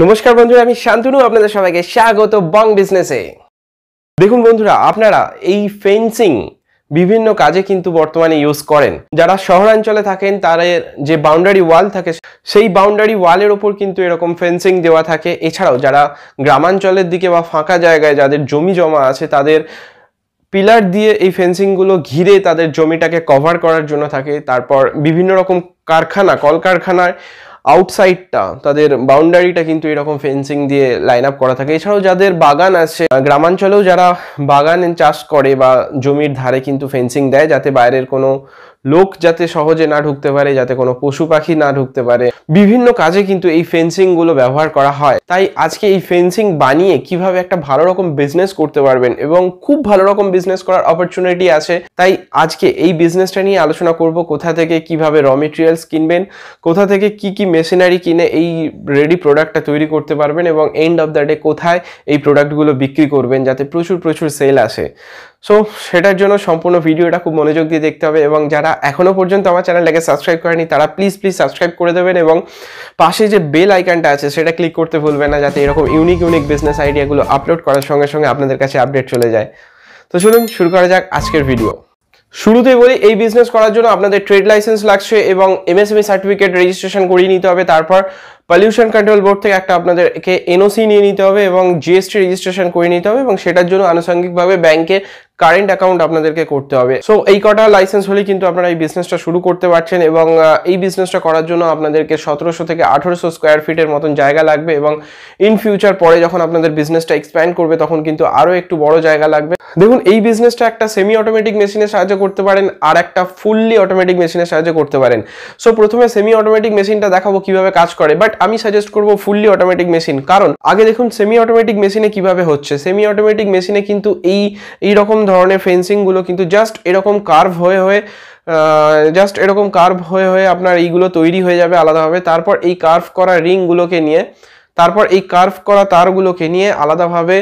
নমস্কার বন্ধুরা আমি শান্তনু আপনাদের সবাইকে স্বাগত বং বিজনেসে দেখুন বন্ধুরা আপনারা এই ফেন্সিং বিভিন্ন কাজে কিন্তু বর্তমানে ইউজ করেন যারা শহরাঞ্চলে থাকেন তাদের যে বাউন্ডারি ওয়াল থাকে সেই বাউন্ডারি ওয়ালের ওপর কিন্তু এরকম ফেন্সিং দেওয়া থাকে এছাড়াও যারা গ্রামাঞ্চলের দিকে বা ফাঁকা জায়গায় যাদের জমি জমা আছে তাদের পিলার দিয়ে এই ফেন্সিংগুলো ঘিরে তাদের জমিটাকে কভার করার জন্য থাকে তারপর বিভিন্ন রকম কারখানা কলকারখানায় আউটসাইডটা তাদের বাউন্ডারিটা কিন্তু এরকম ফেন্সিং দিয়ে লাইন আপ করা থাকে এছাড়াও যাদের বাগান আছে গ্রামাঞ্চলেও যারা বাগান চাষ করে বা জমির ধারে কিন্তু ফেন্সিং দেয় যাতে বাইরের কোনো লোক যাতে সহজে না ঢুকতে পারে যাতে কোনো পশু পাখি না ঢুকতে পারে বিভিন্ন কাজে কিন্তু এই ফেন্সিং গুলো ব্যবহার করা হয় তাই আজকে এই ফেন্সিং বানিয়ে কিভাবে একটা ভালো রকম বিজনেস করতে পারবেন এবং খুব ভালো রকম বিজনেস করার অপরচুনিটি আছে তাই আজকে এই বিজনেসটা নিয়ে আলোচনা করব কোথা থেকে কিভাবে র মেটেরিয়ালস কিনবেন কোথা থেকে কি কি মেশিনারি কিনে এই রেডি প্রোডাক্টটা তৈরি করতে পারবেন এবং এন্ড অফ দ্য ডে কোথায় এই প্রোডাক্টগুলো বিক্রি করবেন যাতে প্রচুর প্রচুর সেল আসে সো সেটার জন্য সম্পূর্ণ ভিডিওটা খুব মনোযোগ দিয়ে দেখতে হবে এবং যারা এখনও পর্যন্ত আমার চ্যানেলটাকে সাবস্ক্রাইব করেনি তারা প্লিজ প্লিজ সাবস্ক্রাইব করে দেবেন এবং পাশে যে বেল আইকনটা আছে সেটা ক্লিক করতে ভুলবেন না যাতে এরকম ইউনিক ইউনিক বিজনেস আইডিয়াগুলো আপলোড করার সঙ্গে সঙ্গে আপনাদের কাছে আপডেট চলে যায় তো চলুন শুরু করা যাক আজকের ভিডিও শুরুতেই বলি এই বিজনেস করার জন্য আপনাদের ট্রেড লাইসেন্স লাগছে এবং এমএসএমই সার্টিফিকেট রেজিস্ট্রেশন করিয়ে নিতে হবে তারপর পলিউশন কন্ট্রোল বোর্ড থেকে একটা আপনাদেরকে এনওসি নিয়ে নিতে হবে এবং জিএসটি রেজিস্ট্রেশন করে নিতে হবে এবং সেটার জন্য আনুষঙ্গিকভাবে ব্যাংকে কারেন্ট অ্যাকাউন্ট আপনাদেরকে করতে হবে সো এই কটা লাইসেন্স হলে কিন্তু আপনারা এই বিজনেসটা শুরু করতে পারছেন এবং এই বিজনেসটা করার জন্য আপনাদেরকে সতেরোশো থেকে আঠেরোশো স্কোয়ার ফিটের মতন জায়গা লাগবে এবং ইন ফিউচার পরে যখন আপনাদের বিজনেসটা এক্সপ্যান্ড করবে তখন কিন্তু আরও একটু বড় জায়গা লাগবে দেখুন এই বিজনেসটা একটা সেমি অটোমেটিক মেশিনের সাহায্যে করতে পারেন আর একটা ফুললি অটোমেটিক মেশিনের সাহায্যে করতে পারেন সো প্রথমে সেমি অটোমেটিক মেশিনটা দেখাবো কিভাবে কাজ করে বাট আমি সাজেস্ট করব ফুললি অটোমেটিক মেশিন কারণ আগে দেখুন সেমি অটোমেটিক মেশিনে কিভাবে হচ্ছে সেমি অটোমেটিক মেশিনে কিন্তু এই এই রকম ধরনের ফেন্সিংগুলো কিন্তু জাস্ট এরকম কার্ভ হয়ে হয়ে জাস্ট এরকম কার্ভ হয়ে হয়ে আপনার এইগুলো তৈরি হয়ে যাবে আলাদাভাবে তারপর এই কার্ভ করা রিংগুলোকে নিয়ে তারপর এই কার্ভ করা তারগুলোকে নিয়ে আলাদাভাবে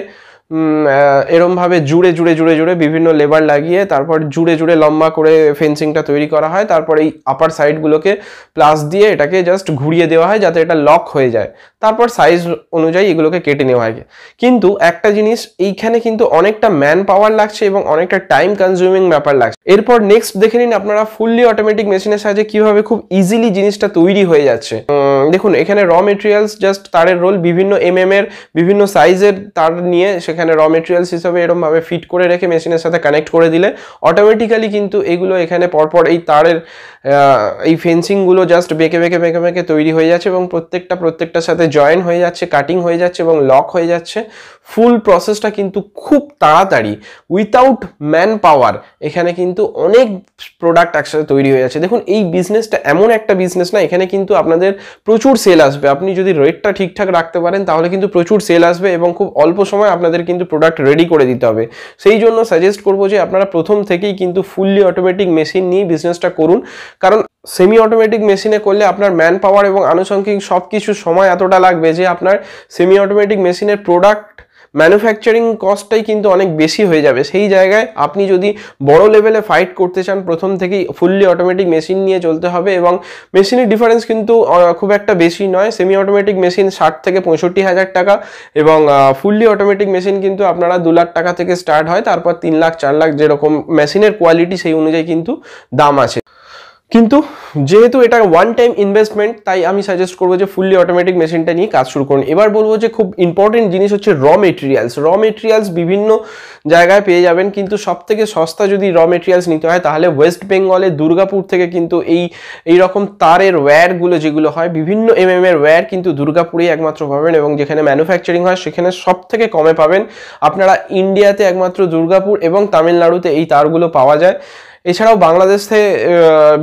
এরমভাবে জুড়ে জুড়ে জুড়ে জুড়ে বিভিন্ন লেবার লাগিয়ে তারপর জুড়ে জুড়ে লম্বা করে ফেন্সিংটা তৈরি করা হয় তারপর এই আপার সাইডগুলোকে প্লাস দিয়ে এটাকে জাস্ট ঘুরিয়ে দেওয়া হয় যাতে এটা লক হয়ে যায় তারপর সাইজ অনুযায়ী এগুলোকে কেটে নেওয়া হয় কিন্তু একটা জিনিস এইখানে কিন্তু অনেকটা ম্যান পাওয়ার লাগছে এবং অনেকটা টাইম কনজিউমিং ব্যাপার লাগছে এরপর নেক্সট দেখে নিন আপনারা ফুললি অটোমেটিক মেশিনের সাহায্যে কিভাবে খুব ইজিলি জিনিসটা তৈরি হয়ে যাচ্ছে দেখুন এখানে র মেটেরিয়ালস জাস্ট তারের রোল বিভিন্ন এম এর বিভিন্ন সাইজের তার নিয়ে এখানে র মেটেরিয়ালস হিসাবে এরমভাবে ফিট করে রেখে মেশিনের সাথে কানেক্ট করে দিলে অটোমেটিক্যালি কিন্তু এগুলো এখানে পরপর এই তারের এই ফেন্সিংগুলো জাস্ট বেঁকে বেঁকে বেঁকে বেঁকে তৈরি হয়ে যাচ্ছে এবং প্রত্যেকটা প্রত্যেকটার সাথে জয়েন হয়ে যাচ্ছে কাটিং হয়ে যাচ্ছে এবং লক হয়ে যাচ্ছে ফুল প্রসেসটা কিন্তু খুব তাড়াতাড়ি উইথাউট ম্যান পাওয়ার এখানে কিন্তু অনেক প্রোডাক্ট একসাথে তৈরি হয়ে যাচ্ছে দেখুন এই বিজনেসটা এমন একটা বিজনেস না এখানে কিন্তু আপনাদের প্রচুর সেল আসবে আপনি যদি রেটটা ঠিকঠাক রাখতে পারেন তাহলে কিন্তু প্রচুর সেল আসবে এবং খুব অল্প সময় আপনাদের কিন্তু প্রোডাক্ট রেডি করে দিতে হবে সেই জন্য সাজেস্ট করবো যে আপনারা প্রথম থেকেই কিন্তু ফুললি অটোমেটিক মেশিন নিয়ে বিজনেসটা করুন কারণ সেমি অটোমেটিক মেশিনে করলে আপনার ম্যান পাওয়ার এবং আনুষঙ্গিক সব কিছু সময় এতটা লাগবে যে আপনার সেমি অটোমেটিক মেশিনের প্রোডাক্ট ম্যানুফ্যাকচারিং কস্টটাই কিন্তু অনেক বেশি হয়ে যাবে সেই জায়গায় আপনি যদি বড় লেভেলে ফাইট করতে চান প্রথম থেকেই ফুললি অটোমেটিক মেশিন নিয়ে চলতে হবে এবং মেশিনের ডিফারেন্স কিন্তু খুব একটা বেশি নয় সেমি অটোমেটিক মেশিন ষাট থেকে পঁয়ষট্টি হাজার টাকা এবং ফুললি অটোমেটিক মেশিন কিন্তু আপনারা দু লাখ টাকা থেকে স্টার্ট হয় তারপর তিন লাখ চার লাখ যেরকম মেশিনের কোয়ালিটি সেই অনুযায়ী কিন্তু দাম আছে কিন্তু যেহেতু এটা ওয়ান টাইম ইনভেস্টমেন্ট তাই আমি সাজেস্ট করবো যে ফুললি অটোমেটিক মেশিনটা নিয়ে কাজ শুরু করুন এবার বলবো যে খুব ইম্পর্টেন্ট জিনিস হচ্ছে র মেটেরিয়ালস র মেটেরিয়ালস বিভিন্ন জায়গায় পেয়ে যাবেন কিন্তু সব থেকে সস্তা যদি র মেটেরিয়ালস নিতে হয় তাহলে ওয়েস্ট বেঙ্গলে দুর্গাপুর থেকে কিন্তু এই এই রকম তারের ওয়্যারগুলো যেগুলো হয় বিভিন্ন এম এম এর ওয়্যার কিন্তু দুর্গাপুরেই একমাত্র পাবেন এবং যেখানে ম্যানুফ্যাকচারিং হয় সেখানে সব থেকে কমে পাবেন আপনারা ইন্ডিয়াতে একমাত্র দুর্গাপুর এবং তামিলনাড়ুতে এই তারগুলো পাওয়া যায় এছাড়াও বাংলাদেশে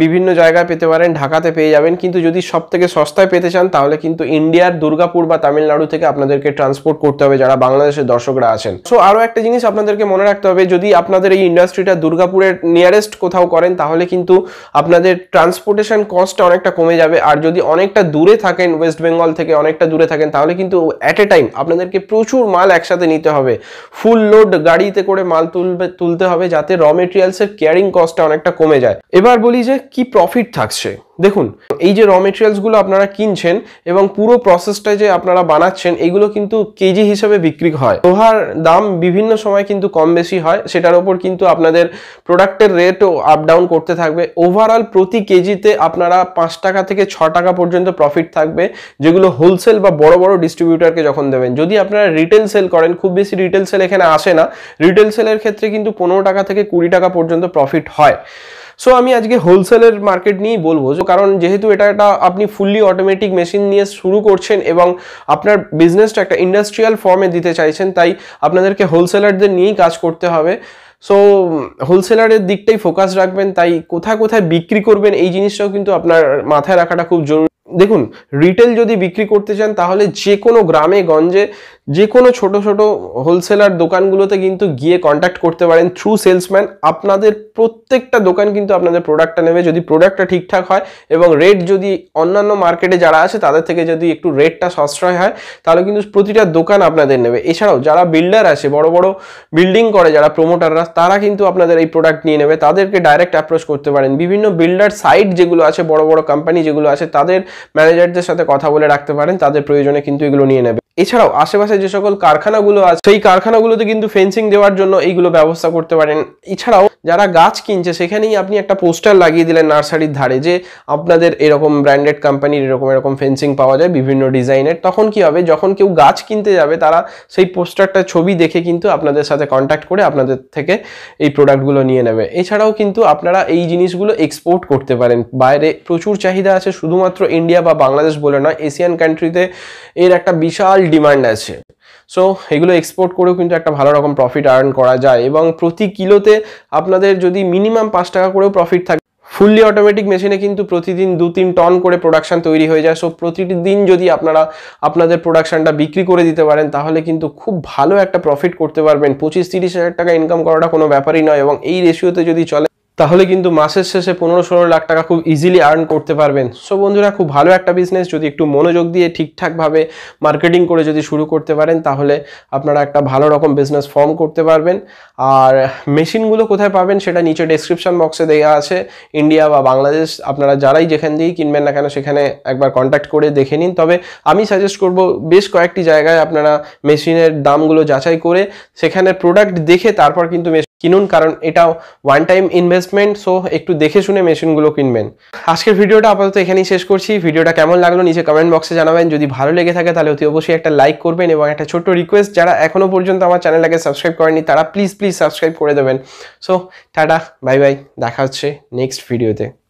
বিভিন্ন জায়গায় পেতে পারেন ঢাকাতে পেয়ে যাবেন কিন্তু যদি সব থেকে সস্তায় পেতে চান তাহলে কিন্তু ইন্ডিয়ার দুর্গাপুর বা তামিলনাড়ু থেকে আপনাদেরকে ট্রান্সপোর্ট করতে হবে যারা বাংলাদেশের দর্শকরা আছেন সো আরও একটা জিনিস আপনাদেরকে মনে রাখতে হবে যদি আপনাদের এই ইন্ডাস্ট্রিটা দুর্গাপুরের নিয়ারেস্ট কোথাও করেন তাহলে কিন্তু আপনাদের ট্রান্সপোর্টেশন কস্টটা অনেকটা কমে যাবে আর যদি অনেকটা দূরে থাকেন ওয়েস্ট বেঙ্গল থেকে অনেকটা দূরে থাকেন তাহলে কিন্তু অ্যাট এ টাইম আপনাদেরকে প্রচুর মাল একসাথে নিতে হবে ফুল লোড গাড়িতে করে মাল তুলবে তুলতে হবে যাতে র মেটেরিয়ালসের কেয়ারিং কস্ট লসটা অনেকটা কমে যায় এবার বলি যে কি প্রফিট থাকছে দেখুন এই যে র মেটেরিয়ালসগুলো আপনারা কিনছেন এবং পুরো প্রসেসটা যে আপনারা বানাচ্ছেন এগুলো কিন্তু কেজি হিসেবে বিক্রি হয় লোহার দাম বিভিন্ন সময় কিন্তু কম বেশি হয় সেটার ওপর কিন্তু আপনাদের প্রোডাক্টের রেটও আপ ডাউন করতে থাকবে ওভারঅল প্রতি কেজিতে আপনারা পাঁচ টাকা থেকে ছ টাকা পর্যন্ত প্রফিট থাকবে যেগুলো হোলসেল বা বড় বড় ডিস্ট্রিবিউটারকে যখন দেবেন যদি আপনারা রিটেল সেল করেন খুব বেশি রিটেল সেল এখানে আসে না রিটেল সেলের ক্ষেত্রে কিন্তু পনেরো টাকা থেকে কুড়ি টাকা পর্যন্ত প্রফিট হয় সো আমি আজকে হোলসেলের মার্কেট নিয়েই বলবো কারণ যেহেতু এটা একটা আপনি ফুললি অটোমেটিক মেশিন নিয়ে শুরু করছেন এবং আপনার বিজনেসটা একটা ইন্ডাস্ট্রিয়াল ফর্মে দিতে চাইছেন তাই আপনাদেরকে হোলসেলারদের নিয়েই কাজ করতে হবে সো হোলসেলারের দিকটাই ফোকাস রাখবেন তাই কোথায় কোথায় বিক্রি করবেন এই জিনিসটাও কিন্তু আপনার মাথায় রাখাটা খুব জরুরি দেখুন রিটেল যদি বিক্রি করতে চান তাহলে যে কোনো গ্রামে গঞ্জে যে কোনো ছোট ছোট হোলসেলার দোকানগুলোতে কিন্তু গিয়ে কন্ট্যাক্ট করতে পারেন থ্রু সেলসম্যান আপনাদের প্রত্যেকটা দোকান কিন্তু আপনাদের প্রোডাক্টটা নেবে যদি প্রোডাক্টটা ঠিকঠাক হয় এবং রেট যদি অন্যান্য মার্কেটে যারা আছে তাদের থেকে যদি একটু রেটটা সাশ্রয় হয় তাহলে কিন্তু প্রতিটা দোকান আপনাদের নেবে এছাড়াও যারা বিল্ডার আছে বড় বড় বিল্ডিং করে যারা প্রোমোটাররা তারা কিন্তু আপনাদের এই প্রোডাক্ট নিয়ে নেবে তাদেরকে ডাইরেক্ট অ্যাপ্রোচ করতে পারেন বিভিন্ন বিল্ডার সাইট যেগুলো আছে বড় বড় কোম্পানি যেগুলো আছে তাদের ম্যানেজারদের সাথে কথা বলে রাখতে পারেন তাদের প্রয়োজনে কিন্তু এগুলো নিয়ে নেবে এছাড়াও আশেপাশে যে সকল কারখানাগুলো আছে সেই কারখানাগুলোতে কিন্তু ফেন্সিং দেওয়ার জন্য এইগুলো ব্যবস্থা করতে পারেন এছাড়াও যারা গাছ কিনছে সেখানেই আপনি একটা পোস্টার লাগিয়ে দিলেন নার্সারির ধারে যে আপনাদের এরকম ব্র্যান্ডেড কোম্পানির এরকম এরকম ফেন্সিং পাওয়া যায় বিভিন্ন ডিজাইনের তখন কি হবে যখন কেউ গাছ কিনতে যাবে তারা সেই পোস্টারটা ছবি দেখে কিন্তু আপনাদের সাথে কন্ট্যাক্ট করে আপনাদের থেকে এই প্রোডাক্টগুলো নিয়ে নেবে এছাড়াও কিন্তু আপনারা এই জিনিসগুলো এক্সপোর্ট করতে পারেন বাইরে প্রচুর চাহিদা আছে শুধুমাত্র ইন্ডিয়া বা বাংলাদেশ বলে নয় এশিয়ান কান্ট্রিতে এর একটা বিশাল ডিমান্ড আছে সো এগুলো এক্সপোর্ট করেও কিন্তু একটা ভালো রকম প্রফিট আর্ন করা যায় এবং প্রতি কিলোতে আপনাদের যদি মিনিমাম পাঁচ টাকা করেও প্রফিট থাকে ফুললি অটোমেটিক মেশিনে কিন্তু প্রতিদিন দু তিন টন করে প্রোডাকশান তৈরি হয়ে যায় সো প্রতিটি দিন যদি আপনারা আপনাদের প্রোডাকশানটা বিক্রি করে দিতে পারেন তাহলে কিন্তু খুব ভালো একটা প্রফিট করতে পারবেন পঁচিশ তিরিশ হাজার টাকা ইনকাম করাটা কোনো ব্যাপারই নয় এবং এই রেশিওতে যদি চলে তাহলে কিন্তু মাসের শেষে পনেরো ষোলো লাখ টাকা খুব ইজিলি আর্ন করতে পারবেন সো বন্ধুরা খুব ভালো একটা বিজনেস যদি একটু মনোযোগ দিয়ে ঠিকঠাকভাবে মার্কেটিং করে যদি শুরু করতে পারেন তাহলে আপনারা একটা ভালো রকম বিজনেস ফর্ম করতে পারবেন আর মেশিনগুলো কোথায় পাবেন সেটা নিচে ডেসক্রিপশন বক্সে দেওয়া আছে ইন্ডিয়া বা বাংলাদেশ আপনারা যারাই যেখান দিয়েই কিনবেন না কেন সেখানে একবার কন্ট্যাক্ট করে দেখে নিন তবে আমি সাজেস্ট করব বেশ কয়েকটি জায়গায় আপনারা মেশিনের দামগুলো যাচাই করে সেখানে প্রোডাক্ট দেখে তারপর কিন্তু কিনুন কারণ এটা ওয়ান টাইম ইনভেস্টমেন্ট সো একটু দেখে শুনে মেশিনগুলো কিনবেন আজকের ভিডিওটা আপাতত এখানেই শেষ করছি ভিডিওটা কেমন লাগলো নিচে কমেন্ট বক্সে জানাবেন যদি ভালো লেগে থাকে তাহলে অতি অবশ্যই একটা লাইক করবেন এবং একটা ছোট্ট রিকোয়েস্ট যারা এখনও পর্যন্ত আমার চ্যানেলটাকে সাবস্ক্রাইব করেনি তারা প্লিজ প্লিজ সাবস্ক্রাইব করে দেবেন সো টাটা বাই বাই দেখা হচ্ছে নেক্সট ভিডিওতে